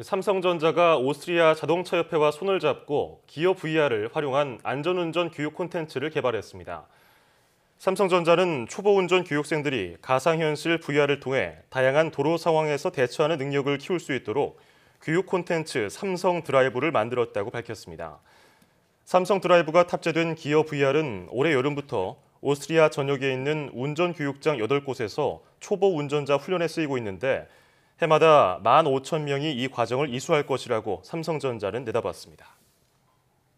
삼성전자가 오스트리아 자동차 협회와 손을 잡고 기어 VR을 활용한 안전운전 교육 콘텐츠를 개발했습니다. 삼성전자는 초보 운전 교육생들이 가상현실 VR을 통해 다양한 도로 상황에서 대처하는 능력을 키울 수 있도록 교육 콘텐츠 삼성 드라이브를 만들었다고 밝혔습니다. 삼성 드라이브가 탑재된 기어 VR은 올해 여름부터 오스트리아 전역에 있는 운전 교육장 8곳에서 초보 운전자 훈련에 쓰이고 있는데 해마다 1 5 0 0 0 명이 이 과정을 이수할 것이라고 삼성전자는 내다봤습니다.